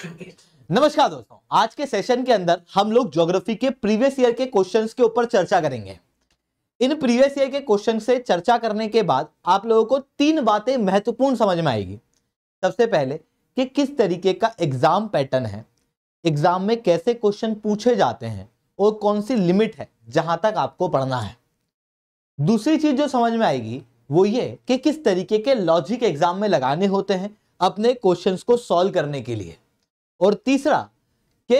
नमस्कार दोस्तों आज के सेशन के अंदर हम लोग ज्योग्राफी के प्रीवियस ईयर के क्वेश्चंस के ऊपर चर्चा करेंगे इन प्रीवियस ईयर के क्वेश्चन से चर्चा करने के बाद आप लोगों को तीन बातें महत्वपूर्ण समझ में आएगी सबसे पहले कि किस तरीके का एग्जाम पैटर्न है एग्जाम में कैसे क्वेश्चन पूछे जाते हैं और कौन सी लिमिट है जहां तक आपको पढ़ना है दूसरी चीज जो समझ में आएगी वो ये कि किस तरीके के लॉजिक एग्जाम में लगाने होते हैं अपने क्वेश्चंस को सॉल्व करने के लिए और तीसरा कि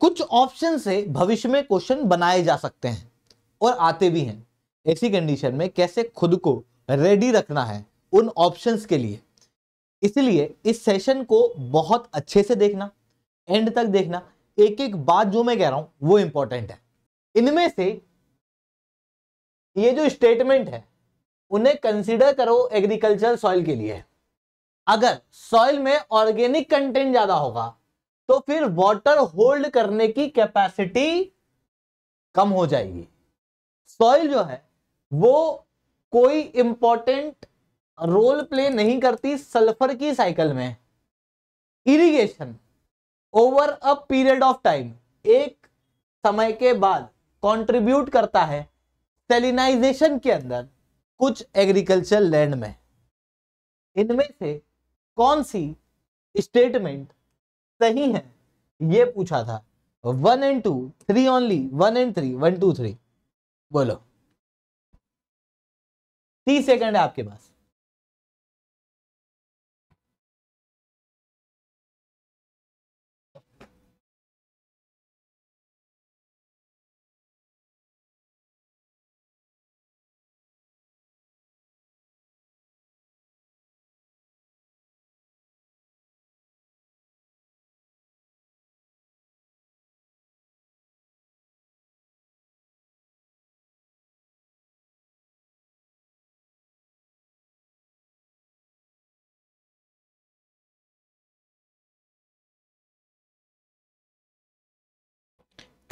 कुछ ऑप्शन से भविष्य में क्वेश्चन बनाए जा सकते हैं और आते भी हैं ऐसी कंडीशन में कैसे खुद को रेडी रखना है उन ऑप्शंस के लिए इसलिए इस सेशन को बहुत अच्छे से देखना एंड तक देखना एक एक बात जो मैं कह रहा हूं वो इंपॉर्टेंट है इनमें से ये जो स्टेटमेंट है उन्हें कंसीडर करो एग्रीकल्चर सॉइल के लिए अगर सॉइल में ऑर्गेनिक कंटेंट ज्यादा होगा तो फिर वाटर होल्ड करने की कैपेसिटी कम हो जाएगी सॉइल जो है वो कोई इंपॉर्टेंट रोल प्ले नहीं करती सल्फर की साइकिल में irrigation over a period of time एक समय के बाद कंट्रीब्यूट करता है सेलिनाइजेशन के अंदर कुछ एग्रीकल्चर लैंड में इनमें से कौन सी स्टेटमेंट सही है ये पूछा था one and two three only one and three one two three बोलो तीस सेकंड है आपके पास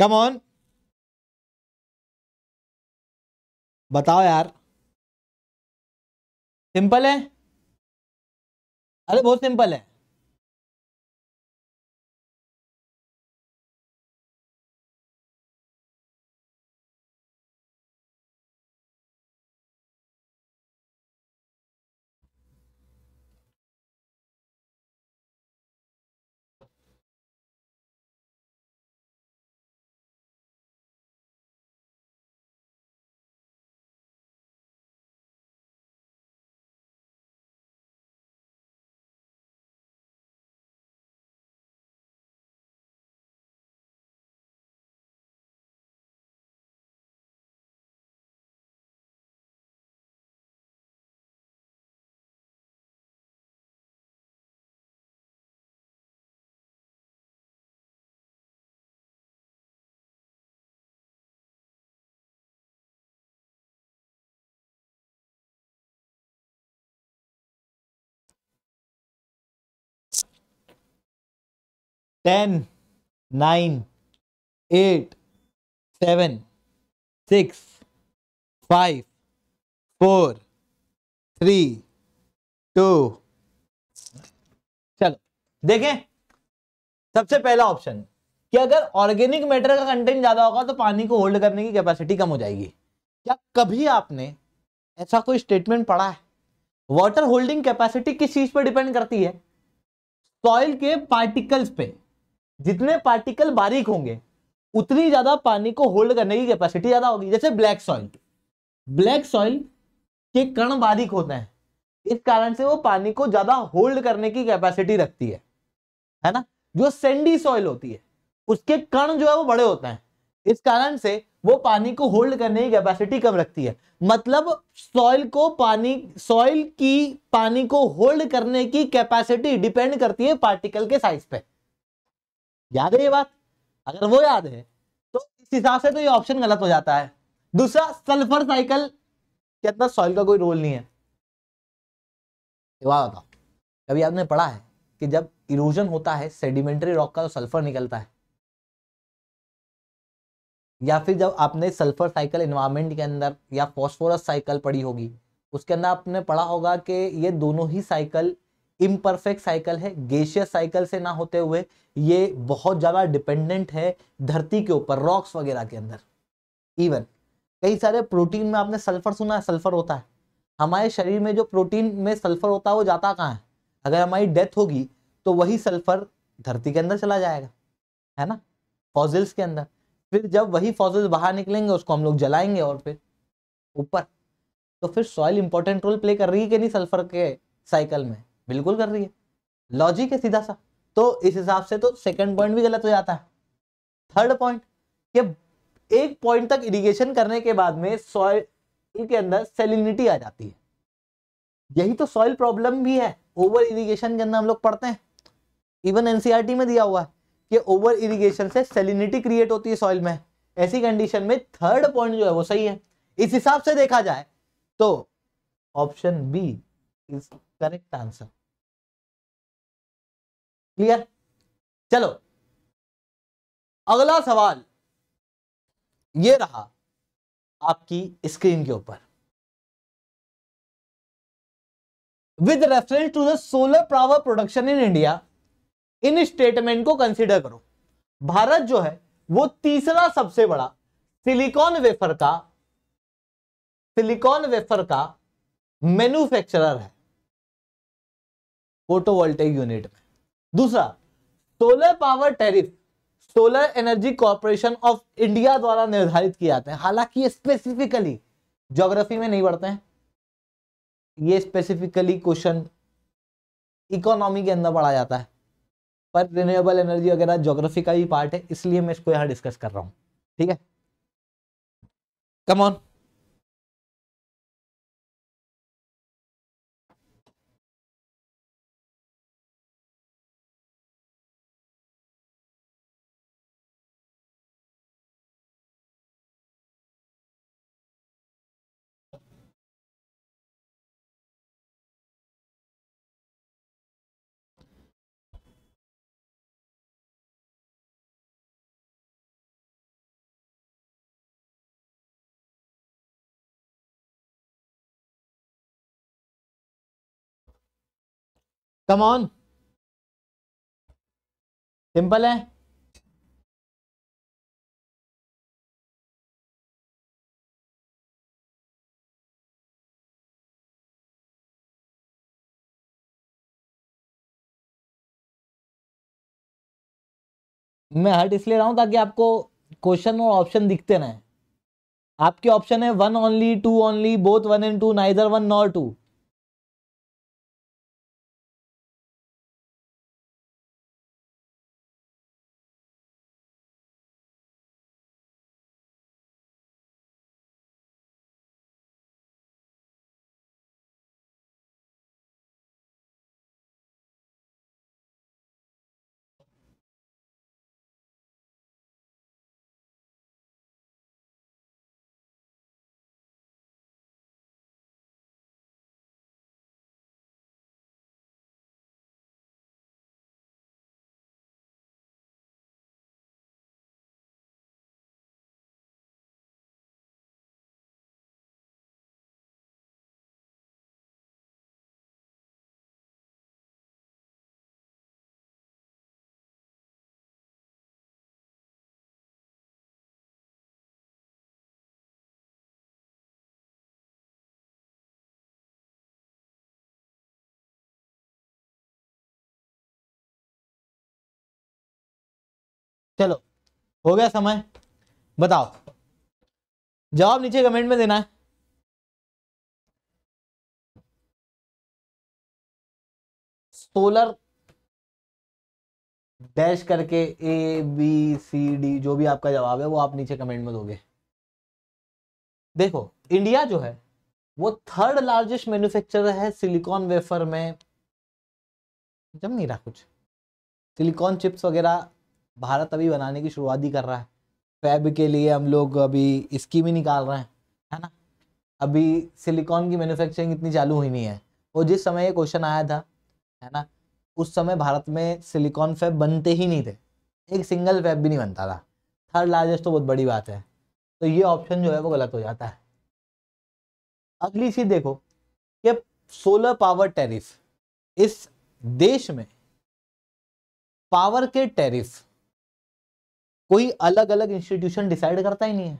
कम ऑन बताओ यार सिंपल है अरे बहुत सिंपल है ten nine eight seven six five four three two चलो देखें सबसे पहला ऑप्शन कि अगर ऑर्गेनिक मैटर का कंटेंट ज्यादा होगा तो पानी को होल्ड करने की कैपेसिटी कम हो जाएगी क्या कभी आपने ऐसा कोई स्टेटमेंट पढ़ा है वाटर होल्डिंग कैपेसिटी किस चीज पर डिपेंड करती है सॉइल के पार्टिकल्स पे जितने पार्टिकल बारीक होंगे उतनी ज्यादा पानी को होल्ड करने की कैपेसिटी ज्यादा होगी जैसे ब्लैक सॉइल ब्लैक सॉइल के कण बारीक होते हैं इस कारण से वो पानी को ज्यादा होल्ड करने की कैपेसिटी रखती है है ना जो सेंडी सॉइल होती है उसके कण जो है वो बड़े होते हैं इस कारण से वो पानी को होल्ड करने की कैपेसिटी कम रखती है मतलब सॉइल को पानी सॉइल की पानी को होल्ड करने की कैपेसिटी डिपेंड करती है पार्टिकल के साइज पे याद है ये बात अगर वो याद है तो इस हिसाब से तो ये ऑप्शन गलत हो जाता है दूसरा सल्फर साइकिल के अंदर सॉइल का कोई रोल नहीं है बात बताओ कभी आपने पढ़ा है कि जब इरोजन होता है सेडिमेंटरी रॉक का तो सल्फर निकलता है या फिर जब आपने सल्फर साइकिल इन्वायरमेंट के अंदर या फॉस्फोरस साइकिल पढ़ी होगी उसके अंदर आपने पढ़ा होगा कि ये दोनों ही साइकिल इम्परफेक्ट साइकिल है गेशियस साइकिल से ना होते हुए ये बहुत ज़्यादा डिपेंडेंट है धरती के ऊपर रॉक्स वगैरह के अंदर इवन कई सारे प्रोटीन में आपने सल्फर सुना है सल्फर होता है हमारे शरीर में जो प्रोटीन में सल्फर होता है वो जाता कहाँ है अगर हमारी डेथ होगी तो वही सल्फर धरती के अंदर चला जाएगा है ना फॉजिल्स के अंदर फिर जब वही फॉजिल्स बाहर निकलेंगे उसको हम लोग जलाएंगे और फिर ऊपर तो फिर सॉइल इंपॉर्टेंट रोल प्ले कर रही है कि नहीं सल्फर के साइकिल में बिल्कुल कर रही है लॉजिक है सीधा सा तो इस हिसाब से तो सेकंड पॉइंट भी गलत हो जाता है थर्ड पॉइंट कि एक पॉइंट तक इरिगेशन करने के बाद में सॉइल के अंदर सेलिनिटी आ जाती है यही तो सॉइल प्रॉब्लम भी है ओवर इरिगेशन के अंदर हम लोग पढ़ते हैं इवन एनसीईआरटी e में दिया हुआ है कि ओवर इरिगेशन से सेलिनिटी क्रिएट होती है सॉइल में ऐसी कंडीशन में थर्ड पॉइंट जो है वो सही है इस हिसाब से देखा जाए तो option B is correct answer clear चलो अगला सवाल ये रहा आपकी स्क्रीन के ऊपर with reference to the solar power production in India इन स्टेटमेंट को कंसिडर करो भारत जो है वो तीसरा सबसे बड़ा सिलिकॉन वेफर का सिलिकॉन वेफर का मैन्युफैक्चरर है फोटोवोल्टेक यूनिट में दूसरा solar power tariff solar energy corporation of India द्वारा निर्धारित किया जाते हैं हालांकि ये स्पेसिफिकली ज्योग्राफी में नहीं बढ़ते हैं ये स्पेसिफिकली क्वेश्चन इकोनॉमी के अंदर पढ़ा जाता है पर रिन्यूएबल एनर्जी वगैरह ज्योग्राफी का भी पार्ट है इसलिए मैं इसको यहां डिस्कस कर रहा हूं ठीक है come on come on simple है मैं हट इसलिए रहा हूं ताकि आपको क्वेश्चन और ऑप्शन दिखते रहे आपके ऑप्शन है one only two only both one and two neither one nor two चलो हो गया समय बताओ जवाब नीचे कमेंट में देना है सोलर डैश करके ए बी सी डी जो भी आपका जवाब है वो आप नीचे कमेंट में दोगे देखो इंडिया जो है वो थर्ड लार्जेस्ट मैन्युफैक्चरर है सिलिकॉन वेफर में जम नहीं रहा कुछ सिलिकॉन चिप्स वगैरह भारत अभी बनाने की शुरुआत ही कर रहा है फैब के लिए हम लोग अभी स्कीम ही निकाल रहे हैं है ना अभी सिलिकॉन की मैन्युफैक्चरिंग इतनी चालू हुई नहीं है और जिस समय ये क्वेश्चन आया था है ना उस समय भारत में सिलिकॉन फैब बनते ही नहीं थे एक सिंगल फैब भी नहीं बनता था थर्ड लार्जेस्ट तो बहुत बड़ी बात है तो ये ऑप्शन जो है वो गलत हो जाता है अगली चीज देखो कि सोलर पावर टैरिफ इस देश में पावर के टैरिफ कोई अलग अलग इंस्टीट्यूशन डिसाइड करता ही नहीं है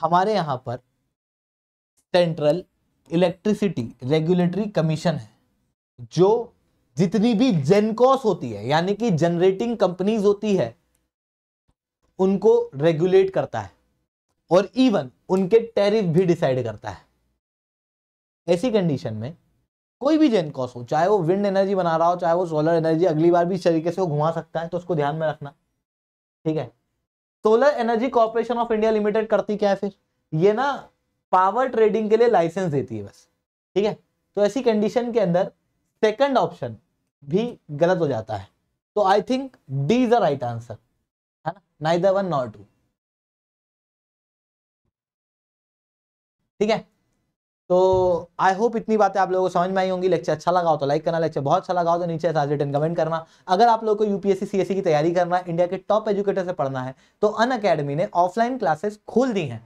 हमारे यहाँ पर सेंट्रल इलेक्ट्रिसिटी रेगुलेटरी कमीशन है जो जितनी भी जेनकॉस होती है यानी कि जनरेटिंग कंपनीज होती है उनको रेगुलेट करता है और इवन उनके टैरिफ भी डिसाइड करता है ऐसी कंडीशन में कोई भी जेनकॉस हो चाहे वो विंड एनर्जी बना रहा हो चाहे वो सोलर एनर्जी अगली बार भी इस तरीके से वो घुमा सकता है तो उसको ध्यान में रखना ठीक है solar energy corporation of India limited करती क्या है फिर ये ना पावर ट्रेडिंग के लिए लाइसेंस देती है बस ठीक है तो ऐसी कंडीशन के अंदर सेकंड ऑप्शन भी गलत हो जाता है तो I think D is the right answer है ना नाइदर वन नॉट टू ठीक है तो आई होप इतनी बातें आप लोगों को समझ में आई होंगी लेक्चर अच्छा लगा हो तो लाइक करना लेक्चर बहुत अच्छा लगा हो तो नीचे साथ रिटर्न कमेंट करना अगर आप लोगों को यूपीएससी सीएससी e की तैयारी करना है इंडिया के टॉप एजुकेटर से पढ़ना है तो अन अकेडमी ने ऑफलाइन क्लासेस खोल दी हैं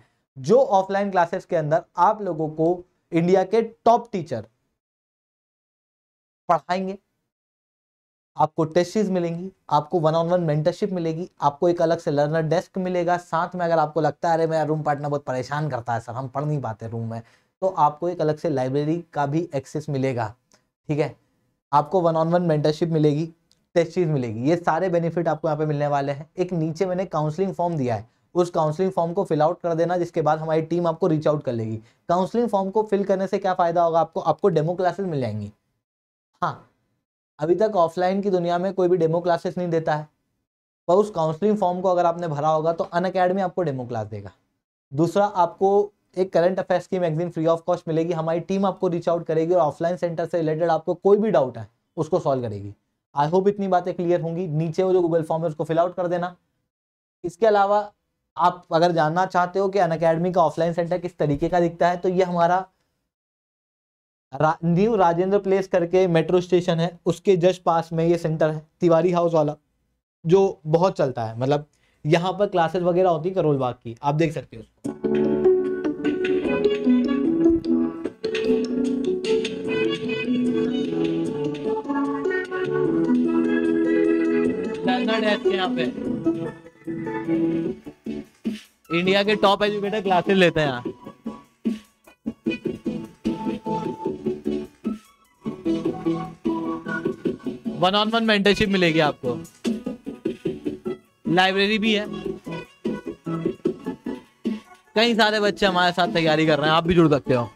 जो ऑफलाइन क्लासेस के अंदर आप लोगों को इंडिया के टॉप टीचर पढ़ाएंगे आपको टेस्टीज मिलेंगी आपको वन ऑन वन मेंटरशिप मिलेगी आपको एक अलग से लर्नर डेस्क मिलेगा साथ में अगर आपको लगता है अरे मेरा रूम पार्टनर बहुत परेशान करता है सर हम पढ़ नहीं पाते रूम में तो आपको एक अलग से लाइब्रेरी का भी एक्सेस मिलेगा ठीक है आपको वन ऑन वन मेंटरशिप मिलेगी टेस्ट चीज मिलेगी ये सारे बेनिफिट आपको यहाँ पे मिलने वाले हैं एक नीचे मैंने काउंसलिंग फॉर्म दिया है उस काउंसलिंग फॉर्म को फिल आउट कर देना जिसके बाद हमारी टीम आपको रीच आउट कर लेगी काउंसलिंग फॉर्म को फिल करने से क्या फ़ायदा होगा आपको आपको डेमो क्लासेस मिल जाएंगी हाँ अभी तक ऑफलाइन की दुनिया में कोई भी डेमो क्लासेस नहीं देता है पर उस काउंसलिंग फॉर्म को अगर आपने भरा होगा तो अन आपको डेमो क्लास देगा दूसरा आपको एक करंट अफेयर्स की मैगजीन फ्री ऑफ कॉस्ट मिलेगी हमारी टीम आपको रीच आउट करेगी और ऑफलाइन सेंटर से रिलेटेड आपको कोई भी डाउट है उसको सॉल्व करेगी आई होप इतनी बातें क्लियर होंगी नीचे वो जो गूगल फॉर्म है उसको फिलआउट कर देना इसके अलावा आप अगर जानना चाहते हो कि अन अकेडमी का ऑफलाइन सेंटर किस तरीके का दिखता है तो ये हमारा रा, न्यू राजेंद्र प्लेस करके मेट्रो स्टेशन है उसके जस्ट पास में ये सेंटर है तिवारी हाउस वाला जो बहुत चलता है मतलब यहाँ पर क्लासेस वगैरह होती है करोल बाग की आप देख सकते हो उसको रहते हैं यहाँ पे इंडिया के टॉप एजुकेटर क्लासेस लेते हैं यहाँ वन ऑन वन मेंटरशिप मिलेगी आपको लाइब्रेरी भी है कई सारे बच्चे हमारे साथ तैयारी कर रहे हैं आप भी जुड़ सकते हो